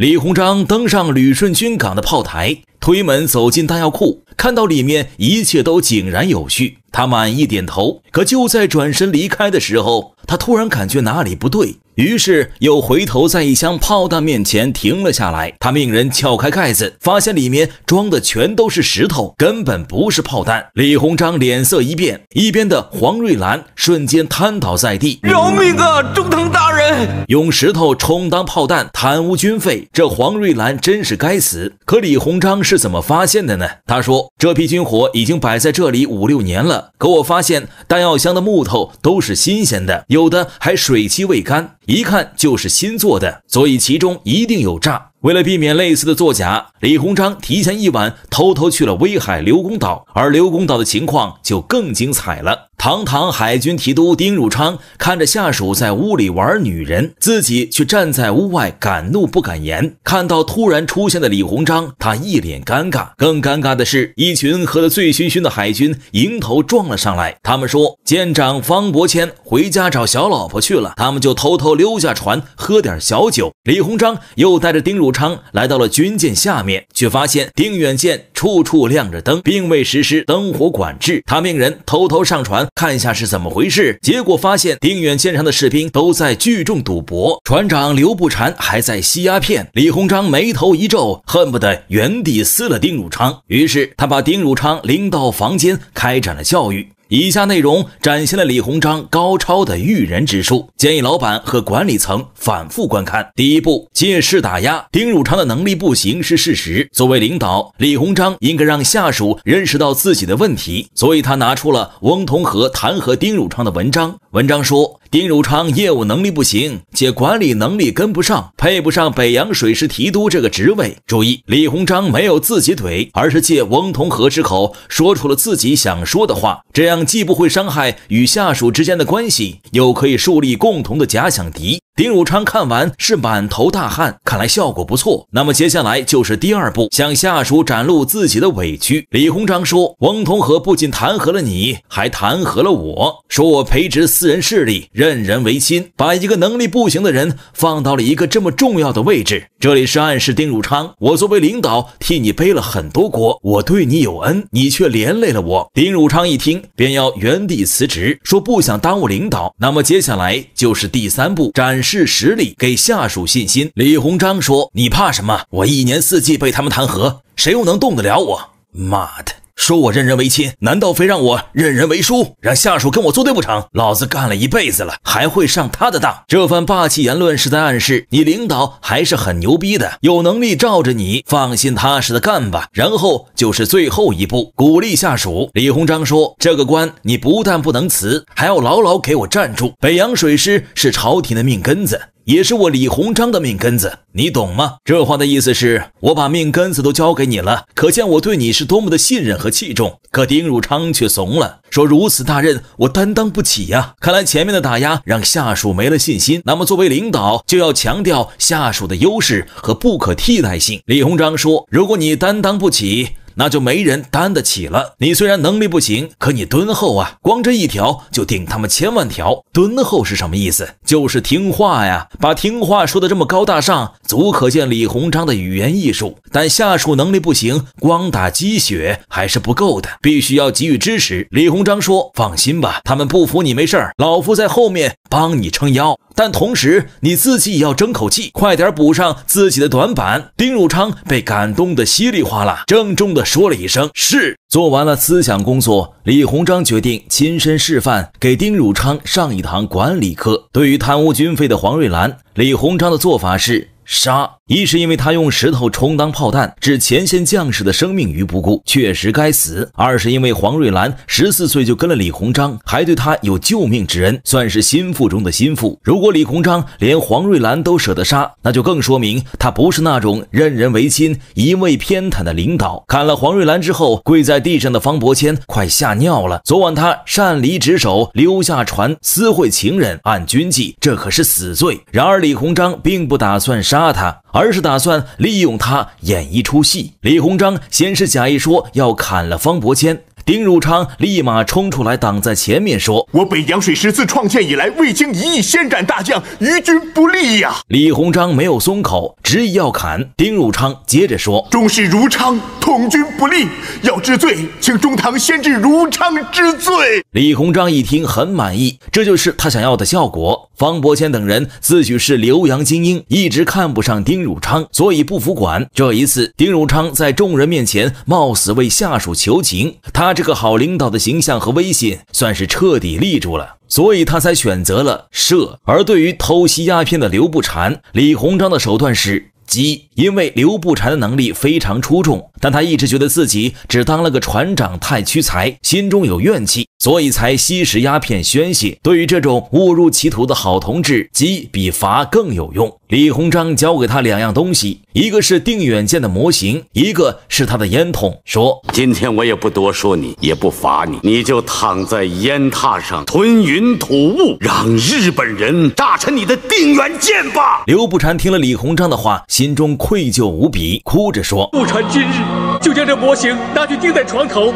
李鸿章登上旅顺军港的炮台，推门走进弹药库，看到里面一切都井然有序，他满意点头。可就在转身离开的时候，他突然感觉哪里不对。于是又回头在一箱炮弹面前停了下来。他命人撬开盖子，发现里面装的全都是石头，根本不是炮弹。李鸿章脸色一变，一边的黄瑞兰瞬间瘫倒在地：“饶命啊，中堂大人！用石头充当炮弹，贪污军费，这黄瑞兰真是该死。”可李鸿章是怎么发现的呢？他说：“这批军火已经摆在这里五六年了，可我发现弹药箱的木头都是新鲜的，有的还水汽未干。”一看就是新做的，所以其中一定有诈。为了避免类似的作假，李鸿章提前一晚偷偷去了威海刘公岛，而刘公岛的情况就更精彩了。堂堂海军提督丁汝昌看着下属在屋里玩女人，自己却站在屋外敢怒不敢言。看到突然出现的李鸿章，他一脸尴尬。更尴尬的是，一群喝得醉醺醺的海军迎头撞了上来。他们说舰长方伯谦回家找小老婆去了，他们就偷偷溜下船喝点小酒。李鸿章又带着丁汝昌来到了军舰下面，却发现定远舰。处处亮着灯，并未实施灯火管制。他命人偷偷上船看下是怎么回事，结果发现定远舰上的士兵都在聚众赌博，船长刘步蟾还在吸鸦片。李鸿章眉头一皱，恨不得原地撕了丁汝昌。于是他把丁汝昌拎到房间，开展了教育。以下内容展现了李鸿章高超的驭人之术，建议老板和管理层反复观看。第一步，借势打压。丁汝昌的能力不行是事实，作为领导，李鸿章应该让下属认识到自己的问题，所以他拿出了翁同龢弹劾丁汝昌的文章。文章说，丁汝昌业务能力不行，且管理能力跟不上，配不上北洋水师提督这个职位。注意，李鸿章没有自己怼，而是借翁同龢之口说出了自己想说的话，这样既不会伤害与下属之间的关系，又可以树立共同的假想敌。丁汝昌看完是满头大汗，看来效果不错。那么接下来就是第二步，向下属展露自己的委屈。李鸿章说：“翁同和不仅弹劾了你，还弹劾了我，说我培植私人势力，任人唯亲，把一个能力不行的人放到了一个这么重要的位置。”这里是暗示丁汝昌，我作为领导替你背了很多锅，我对你有恩，你却连累了我。丁汝昌一听便要原地辞职，说不想耽误领导。那么接下来就是第三步，展示。是实力给下属信心。李鸿章说：“你怕什么？我一年四季被他们弹劾，谁又能动得了我？妈的！”说我任人唯亲，难道非让我任人唯书，让下属跟我作对不成？老子干了一辈子了，还会上他的当？这番霸气言论是在暗示你领导还是很牛逼的，有能力罩着你，放心踏实的干吧。然后就是最后一步，鼓励下属。李鸿章说：“这个官你不但不能辞，还要牢牢给我站住。北洋水师是朝廷的命根子。”也是我李鸿章的命根子，你懂吗？这话的意思是我把命根子都交给你了，可见我对你是多么的信任和器重。可丁汝昌却怂了，说如此大任我担当不起呀。看来前面的打压让下属没了信心。那么作为领导就要强调下属的优势和不可替代性。李鸿章说，如果你担当不起。那就没人担得起了。你虽然能力不行，可你敦厚啊，光这一条就顶他们千万条。敦厚是什么意思？就是听话呀。把听话说的这么高大上，足可见李鸿章的语言艺术。但下属能力不行，光打鸡血还是不够的，必须要给予支持。李鸿章说：“放心吧，他们不服你没事儿，老夫在后面帮你撑腰。”但同时，你自己也要争口气，快点补上自己的短板。丁汝昌被感动得稀里哗啦，郑重地说了一声：“是。”做完了思想工作，李鸿章决定亲身示范，给丁汝昌上一堂管理课。对于贪污军费的黄瑞兰，李鸿章的做法是。杀一是因为他用石头充当炮弹，置前线将士的生命于不顾，确实该死；二是因为黄瑞兰十四岁就跟了李鸿章，还对他有救命之恩，算是心腹中的心腹。如果李鸿章连黄瑞兰都舍得杀，那就更说明他不是那种任人唯亲、一味偏袒的领导。砍了黄瑞兰之后，跪在地上的方伯谦快吓尿了。昨晚他擅离职守，溜下船私会情人，按军纪这可是死罪。然而李鸿章并不打算杀。他，而是打算利用他演一出戏。李鸿章先是假意说要砍了方伯谦。丁汝昌立马冲出来挡在前面，说：“我北洋水师自创建以来，未经一役先斩大将，于军不利呀！”李鸿章没有松口，执意要砍。丁汝昌接着说：“终是汝昌，统军不利，要治罪，请中堂先治汝昌之罪。”李鸿章一听很满意，这就是他想要的效果。方伯谦等人自诩是留洋精英，一直看不上丁汝昌，所以不服管。这一次，丁汝昌在众人面前冒死为下属求情，他。这个好领导的形象和威信算是彻底立住了，所以他才选择了设。而对于偷袭鸦片的刘步蟾，李鸿章的手段是。鸡，因为刘步蟾的能力非常出众，但他一直觉得自己只当了个船长太屈才，心中有怨气，所以才吸食鸦片宣泄。对于这种误入歧途的好同志，鸡比罚更有用。李鸿章教给他两样东西，一个是定远舰的模型，一个是他的烟筒，说：“今天我也不多说，你也不罚你，你就躺在烟榻上吞云吐雾，让日本人炸沉你的定远舰吧。”刘步蟾听了李鸿章的话。心中愧疚无比，哭着说：“不传今日，就将这模型拿去钉在床头，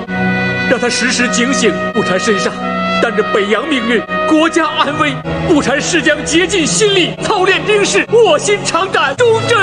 让他时时警醒不传身上。担着北洋命运、国家安危，不传誓将竭尽心力操练兵士，卧薪尝胆，忠贞。”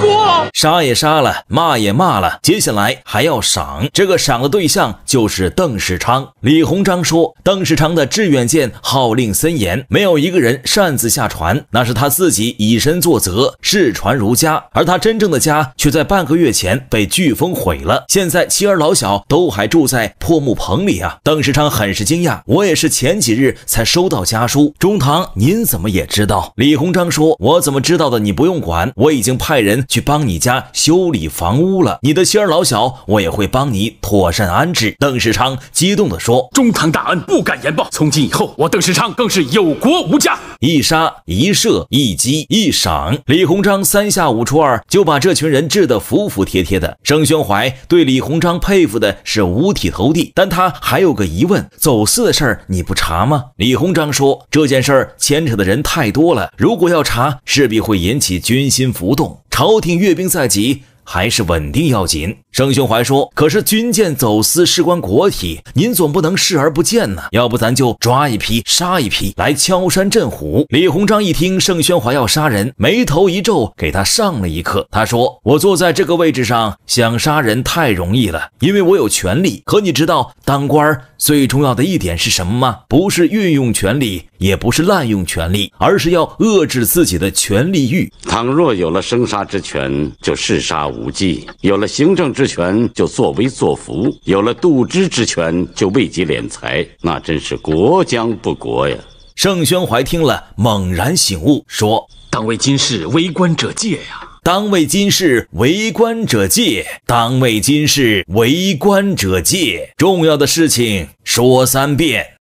过，杀也杀了，骂也骂了，接下来还要赏。这个赏的对象就是邓世昌。李鸿章说：“邓世昌的致远舰号令森严，没有一个人擅自下船，那是他自己以身作则，视船如家。而他真正的家却在半个月前被飓风毁了，现在妻儿老小都还住在破木棚里啊。”邓世昌很是惊讶：“我也是前几日才收到家书，中堂您怎么也知道？”李鸿章说：“我怎么知道的？你不用管，我已经派人。”人去帮你家修理房屋了，你的妻儿老小，我也会帮你妥善安置。邓世昌激动地说：“中堂大恩，不敢言报。从今以后，我邓世昌更是有国无家。”一杀一射一击一赏，李鸿章三下五除二就把这群人治得服服帖帖的。盛宣怀对李鸿章佩服的是五体投地，但他还有个疑问：走私的事儿你不查吗？李鸿章说：“这件事儿牵扯的人太多了，如果要查，势必会引起军心浮动。”朝廷阅兵在即，还是稳定要紧。盛宣怀说：“可是军舰走私事关国体，您总不能视而不见呢。要不咱就抓一批，杀一批，来敲山震虎。”李鸿章一听盛宣怀要杀人，眉头一皱，给他上了一课。他说：“我坐在这个位置上，想杀人太容易了，因为我有权利。可你知道，当官儿……”最重要的一点是什么吗？不是运用权力，也不是滥用权力，而是要遏制自己的权力欲。倘若有了生杀之权，就嗜杀无忌；有了行政之权，就作威作福；有了度支之权，就为己敛财，那真是国将不国呀！盛宣怀听了，猛然醒悟，说：“当为今世为官者戒呀！”当为今世为官者戒，当为今世为官者戒。重要的事情说三遍。